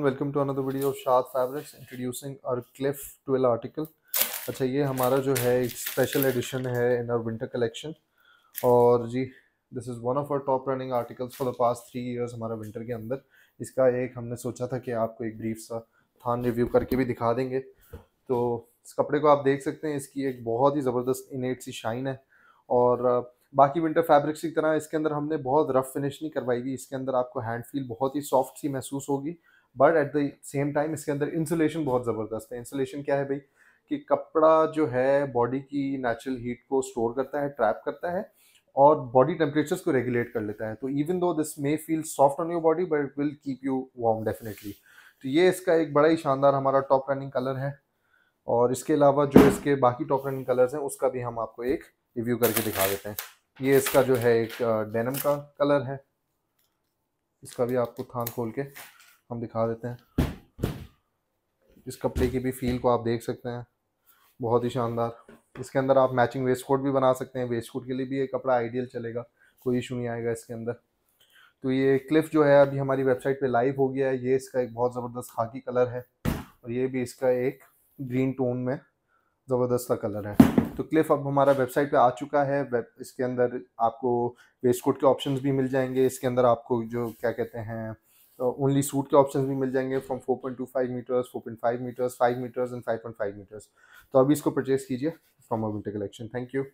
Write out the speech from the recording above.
welcome to another video of Shad fabrics introducing our cliff twelve article अच्छा ये हमारा जो है एक स्पेशल एडिशन है इन आर विंटर कलेक्शन और जी this is one of our top running articles for the past three years हमारा विंटर के अंदर इसका एक हमने सोचा था कि आपको एक ब्रीफ सा थान रिव्यू करके भी दिखा देंगे तो इस कपड़े को आप देख सकते हैं इसकी एक बहुत ही ज़बरदस्त इनेट सी शाइन है और बाकी विंटर फैब्रिक्स की तरह इसके अंदर हमने बहुत रफ फिनिश नहीं करवाई हुई इसके अंदर आपको हैंड फील बहुत ही सॉफ्ट सी महसूस होगी but at the same time इसके अंदर इंसुलेशन बहुत ज़बरदस्त है इंसुलेशन क्या है भाई कि कपड़ा जो है बॉडी की नेचुरल हीट को स्टोर करता है ट्रैप करता है और बॉडी टेम्परेचर्स को रेगुलेट कर लेता है तो even though this may feel soft on your body but it will keep you warm definitely तो ये इसका एक बड़ा ही शानदार हमारा टॉप रनिंग कलर है और इसके अलावा जो इसके बाकी टॉप रनिंग कलर्स हैं उसका भी हम आपको एक रिव्यू करके दिखा देते हैं ये इसका जो है एक डेनम का कलर है इसका भी आपको थान खोल के हम दिखा देते हैं इस कपड़े की भी फील को आप देख सकते हैं बहुत ही शानदार इसके अंदर आप मैचिंग वेस्ट कोट भी बना सकते हैं वेस्ट कोट के लिए भी ये कपड़ा आइडियल चलेगा कोई इशू नहीं आएगा इसके अंदर तो ये क्लिफ जो है अभी हमारी वेबसाइट पे लाइव हो गया है ये इसका एक बहुत ज़बरदस्त खाकी कलर है और ये भी इसका एक ग्रीन टोन में ज़बरदस्त का कलर है तो क्लिफ अब हमारा वेबसाइट पे आ चुका है वेब इसके अंदर आपको वेस्ट कोट के ऑप्शन भी मिल जाएंगे इसके अंदर आपको जो क्या कहते हैं ओनली सूट के ऑप्शन भी मिल जाएंगे from 4.25 meters 4.5 meters 5 meters and 5.5 meters तो अभी इसको परचेज कीजिए from our winter collection thank you